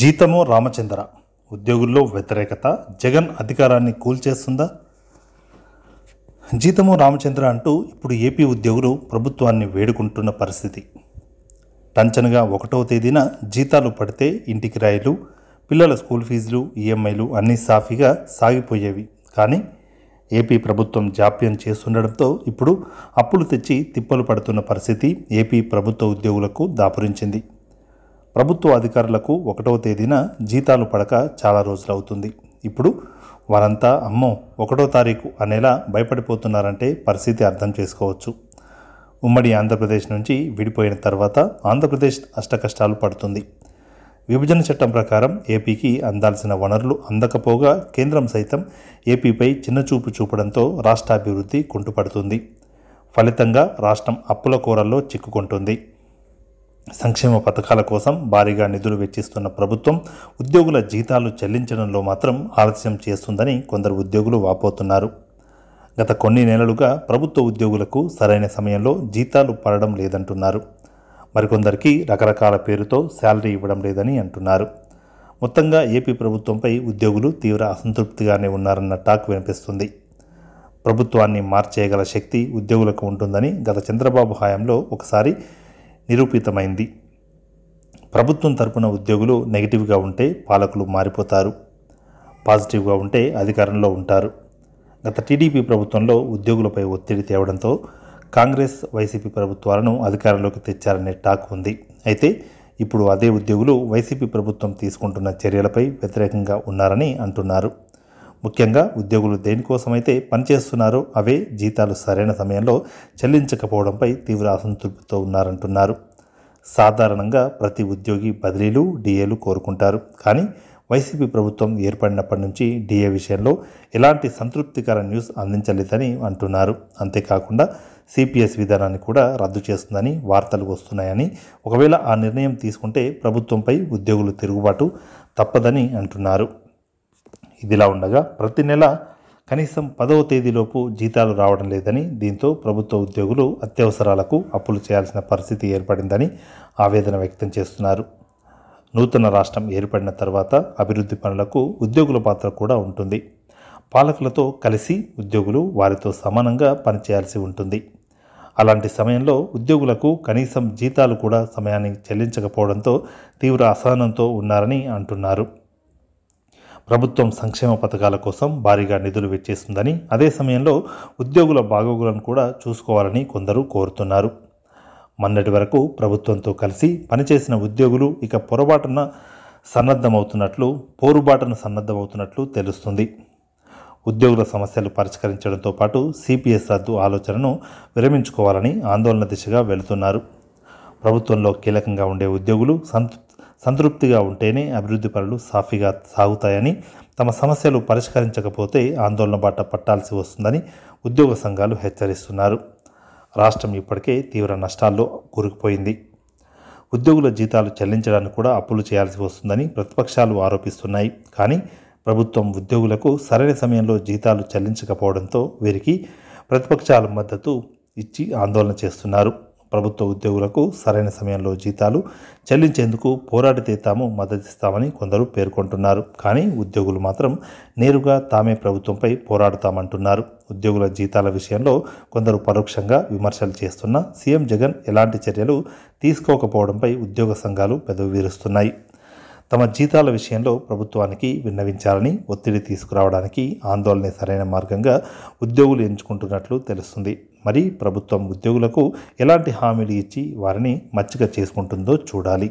జీతము రామచంద్ర ఉద్యోగుల్లో వ్యతిరేకత జగన్ అధికారాన్ని కూల్చేస్తుందా జీతము రామచంద్ర అంటూ ఇప్పుడు ఏపీ ఉద్యోగులు ప్రభుత్వాన్ని వేడుకుంటున్న పరిస్థితి టంచనగా ఒకటవ తేదీన జీతాలు పడితే ఇంటి కిరాయిలు పిల్లల స్కూల్ ఫీజులు ఈఎంఐలు అన్నీ సాఫీగా సాగిపోయేవి కానీ ఏపీ ప్రభుత్వం జాప్యం చేస్తుండడంతో ఇప్పుడు అప్పులు తెచ్చి తిప్పలు పడుతున్న పరిస్థితి ఏపీ ప్రభుత్వ ఉద్యోగులకు దాపురించింది ప్రభుత్వ అధికారులకు ఒకటవ తేదీన జీతాలు పడక చాలా రోజులవుతుంది ఇప్పుడు వారంతా అమ్మో ఒకటో తారీఖు అనేలా భయపడిపోతున్నారంటే పరిస్థితి అర్థం చేసుకోవచ్చు ఉమ్మడి ఆంధ్రప్రదేశ్ నుంచి విడిపోయిన తర్వాత ఆంధ్రప్రదేశ్ అష్టకష్టాలు పడుతుంది విభజన చట్టం ప్రకారం ఏపీకి అందాల్సిన వనరులు అందకపోగా కేంద్రం సైతం ఏపీపై చిన్నచూపు చూపడంతో రాష్ట్రాభివృద్ధి కుంటుపడుతుంది ఫలితంగా రాష్ట్రం అప్పుల కూరల్లో చిక్కుకుంటుంది సంక్షేమ పథకాల కోసం భారీగా నిధులు వెచ్చిస్తున్న ప్రభుత్వం ఉద్యోగుల జీతాలు చెల్లించడంలో మాత్రం ఆలస్యం చేస్తుందని కొందరు ఉద్యోగులు వాపోతున్నారు గత కొన్ని నెలలుగా ప్రభుత్వ ఉద్యోగులకు సరైన సమయంలో జీతాలు పడడం లేదంటున్నారు మరికొందరికి రకరకాల పేరుతో శాలరీ ఇవ్వడం లేదని అంటున్నారు మొత్తంగా ఏపీ ప్రభుత్వంపై ఉద్యోగులు తీవ్ర అసంతృప్తిగానే ఉన్నారన్న టాక్ వినిపిస్తుంది ప్రభుత్వాన్ని మార్చేయగల శక్తి ఉద్యోగులకు ఉంటుందని గత చంద్రబాబు హయాంలో ఒకసారి నిరూపితమైంది ప్రభుత్వం తరపున ఉద్యోగులు నెగిటివ్గా ఉంటే పాలకులు మారిపోతారు పాజిటివ్గా ఉంటే అధికారంలో ఉంటారు గత టీడీపీ ప్రభుత్వంలో ఉద్యోగులపై ఒత్తిడి తేవడంతో కాంగ్రెస్ వైసీపీ ప్రభుత్వాలను అధికారంలోకి తెచ్చారనే టాక్ ఉంది అయితే ఇప్పుడు అదే ఉద్యోగులు వైసీపీ ప్రభుత్వం తీసుకుంటున్న చర్యలపై వ్యతిరేకంగా ఉన్నారని అంటున్నారు ముఖ్యంగా ఉద్యోగులు దేనికోసమైతే పనిచేస్తున్నారో అవే జీతాలు సరైన సమయంలో చెల్లించకపోవడంపై తీవ్ర అసంతృప్తితో ఉన్నారంటున్నారు సాధారణంగా ప్రతి ఉద్యోగి బదిలీలు డిఏలు కోరుకుంటారు కానీ వైసీపీ ప్రభుత్వం ఏర్పడినప్పటి నుంచి డిఏ విషయంలో ఎలాంటి సంతృప్తికర న్యూస్ అందించలేదని అంటున్నారు అంతేకాకుండా సిపిఎస్ విధానాన్ని కూడా రద్దు చేస్తుందని వార్తలు వస్తున్నాయని ఒకవేళ ఆ నిర్ణయం తీసుకుంటే ప్రభుత్వంపై ఉద్యోగులు తిరుగుబాటు తప్పదని అంటున్నారు ఇదిలా ఉండగా ప్రతి నెల కనీసం పదవ తేదీలోపు జీతాలు రావడం లేదని దీంతో ప్రభుత్వ ఉద్యోగులు అత్యవసరాలకు అప్పులు చేయాల్సిన పరిస్థితి ఏర్పడిందని ఆవేదన వ్యక్తం చేస్తున్నారు నూతన రాష్ట్రం ఏర్పడిన తర్వాత అభివృద్ధి పనులకు ఉద్యోగుల పాత్ర కూడా ఉంటుంది పాలకులతో కలిసి ఉద్యోగులు వారితో సమానంగా పనిచేయాల్సి ఉంటుంది అలాంటి సమయంలో ఉద్యోగులకు కనీసం జీతాలు కూడా సమయానికి చెల్లించకపోవడంతో తీవ్ర అసహనంతో ఉన్నారని అంటున్నారు ప్రభుత్వం సంక్షేమ పథకాల కోసం భారీగా నిధులు వెచ్చేస్తుందని అదే సమయంలో ఉద్యోగుల బాగోగులను కూడా చూసుకోవాలని కొందరు కోరుతున్నారు మొన్నటి వరకు ప్రభుత్వంతో కలిసి పనిచేసిన ఉద్యోగులు ఇక పొరపాటున సన్నద్ధమవుతున్నట్లు పోరుబాటును సన్నద్ధమవుతున్నట్లు తెలుస్తుంది ఉద్యోగుల సమస్యలు పరిష్కరించడంతో పాటు సిపిఎస్ రద్దు ఆలోచనను విరమించుకోవాలని ఆందోళన దిశగా వెళుతున్నారు ప్రభుత్వంలో కీలకంగా ఉండే ఉద్యోగులు సంత సంతృప్తిగా ఉంటేనే అభివృద్ధి పనులు సాఫీగా సాగుతాయని తమ సమస్యలు పరిష్కరించకపోతే ఆందోళన బాట పట్టాల్సి వస్తుందని ఉద్యోగ సంఘాలు హెచ్చరిస్తున్నారు రాష్ట్రం ఇప్పటికే తీవ్ర నష్టాల్లో కూరుకుపోయింది ఉద్యోగుల జీతాలు చెల్లించడానికి కూడా అప్పులు చేయాల్సి వస్తుందని ప్రతిపక్షాలు ఆరోపిస్తున్నాయి కానీ ప్రభుత్వం ఉద్యోగులకు సరైన సమయంలో జీతాలు చెల్లించకపోవడంతో వీరికి ప్రతిపక్షాల మద్దతు ఇచ్చి ఆందోళన చేస్తున్నారు ప్రభుత్వ ఉద్యోగులకు సరైన సమయంలో జీతాలు చెల్లించేందుకు పోరాడితే తాము మద్దతిస్తామని కొందరు పేర్కొంటున్నారు కానీ ఉద్యోగులు మాత్రం నేరుగా తామే ప్రభుత్వంపై పోరాడుతామంటున్నారు ఉద్యోగుల జీతాల విషయంలో కొందరు పరోక్షంగా విమర్శలు చేస్తున్న సీఎం జగన్ ఎలాంటి చర్యలు తీసుకోకపోవడంపై ఉద్యోగ సంఘాలు పెదవి విరుస్తున్నాయి తమ జీతాల విషయంలో ప్రభుత్వానికి విన్నవించాలని ఒత్తిడి తీసుకురావడానికి ఆందోళన సరైన మార్గంగా ఉద్యోగులు ఎంచుకుంటున్నట్లు తెలుస్తుంది మరి ప్రభుత్వం ఉద్యోగులకు ఎలాంటి హామీలు ఇచ్చి వారిని మచ్చిక చేసుకుంటుందో చూడాలి